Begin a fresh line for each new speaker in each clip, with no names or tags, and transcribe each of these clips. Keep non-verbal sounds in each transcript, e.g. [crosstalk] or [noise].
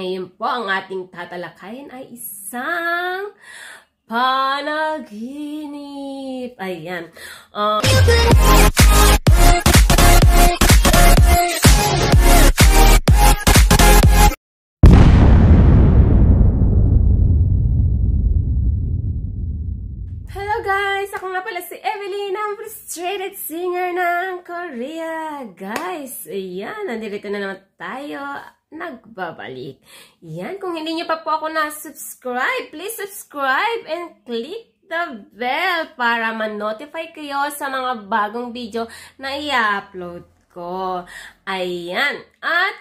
Ngayon po, ang ating tatalakayin ay isang panaginip. Ayan. Uh, Hello guys! Ako nga pala si Evelyn, ang frustrated singer ng Korea. Guys, ayan, nandito na naman tayo nagbabalik. Yan, kung hindi nyo pa po ako na-subscribe, please subscribe and click the bell para man-notify kayo sa mga bagong video na i-upload ko. Ayan, at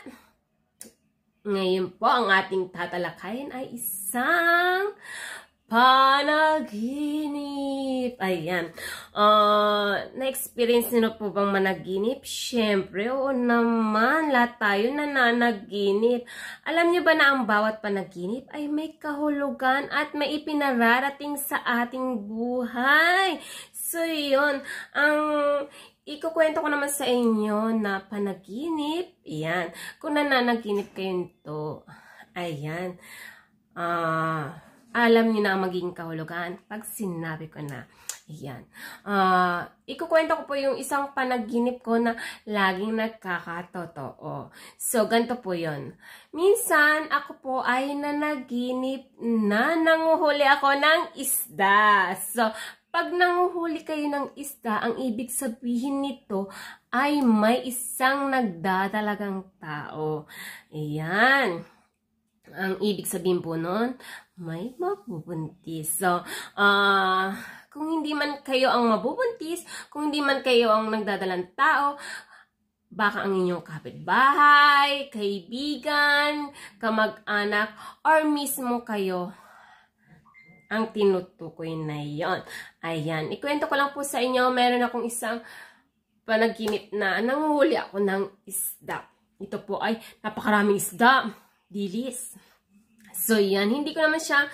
ngayon po ang ating tatalakayin ay isang panaginip. Ayan. Uh, Na-experience nyo po bang managinip? Siyempre, oo naman. Lahat tayo nananaginip. Alam nyo ba na ang bawat panaginip ay may kahulugan at may ipinararating sa ating buhay? So, yun. Ang ikukwento ko naman sa inyo na panaginip. Ayan. Kung nananaginip kayo nito, ayan. Ah... Uh, alam niyo na ang magiging kahulugan pag sinabi ko na. Yan. Uh, ah, ikukwento ko po yung isang panaginip ko na laging nagkakatotoo. So, ganito po yon. Minsan, ako po ay nanaginip na nanguhuli ako ng isda. So, pag nanguhuli kayo ng isda, ang ibig sabihin nito ay may isang nagdadalagang tao. Ayan. Ayan. Ang ibig sabihin po noon, may mabubuntis. So, uh, kung hindi man kayo ang mabubuntis, kung hindi man kayo ang nagdadalang tao, baka ang inyong kapitbahay, kaibigan, kamag-anak, or mismo kayo ang tinutukoy na yon. Ayan, ikwento ko lang po sa inyo, meron akong isang panaginip na nanguhuli ako ng isda. Ito po ay napakaraming isda dilis. So, yan. Hindi ko naman siya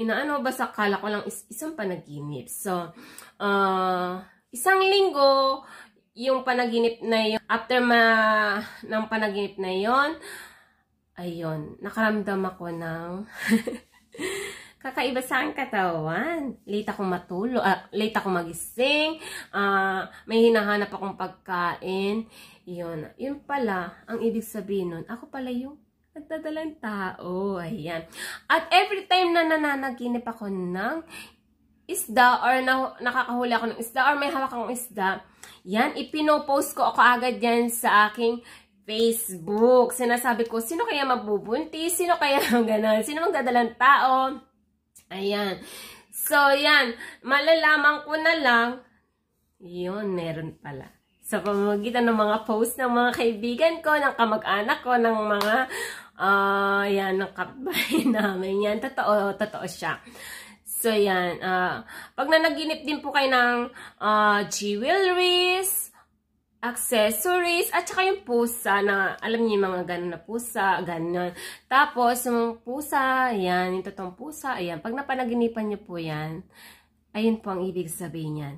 inaano. Basta kala ko lang is isang panaginip. So, uh, isang linggo, yung panaginip na yun. after ma ng panaginip na yun, ayun, nakaramdam ako ng [laughs] kakaiba sa aking katawan. Late akong matulog, uh, ah, late akong magising, uh, may hinahanap akong pagkain. Yun, yun pala, ang ibig sabihin nun, ako pala yung nagdadalang tao. Ayan. At every time na nananaginip ako ng isda or na, nakakahula ako ng isda or may hawak akong isda, yan, ipinopost ko ako agad yan sa aking Facebook. Sinasabi ko, sino kaya mabubuntis? Sino kaya [laughs] ganun? Sino magdadalang tao? Ayan. So, yan. Malalaman ko na lang. Yun, meron pala. Sa pamamagitan ng mga post ng mga kaibigan ko, ng kamag-anak ko, ng mga Uh, yan, ang kapbahay [laughs] namin. Yan, totoo, totoo siya. So, yan. Uh, pag nanaginip din po kayo ng uh, jewelries, accessories, at saka yung pusa na, alam niyo mga ganun na pusa, ganun. Tapos, yung pusa, yan, yung totoong pusa, ayan. Pag napanaginipan niyo po yan, ayun po ang ibig sabihin niyan.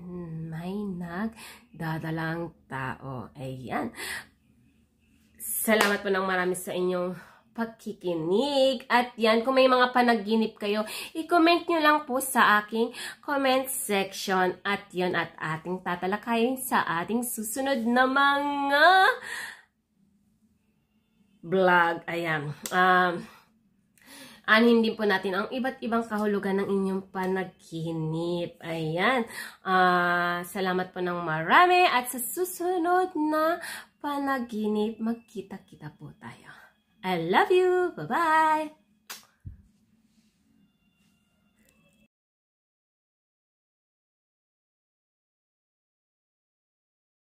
May nagdadalang tao. Ayan. Salamat po ng marami sa inyong pakikinig. At yan, kung may mga panaginip kayo, i-comment nyo lang po sa aking comment section. At yan, at ating tatalakayin sa ating susunod na mga vlog. Ayan. Um, Anhin din po natin ang iba't ibang kahulugan ng inyong panaginip. Ayan. Uh, salamat po ng marami at sa susunod na panaginip, magkita-kita po tayo. I love you. Bye bye.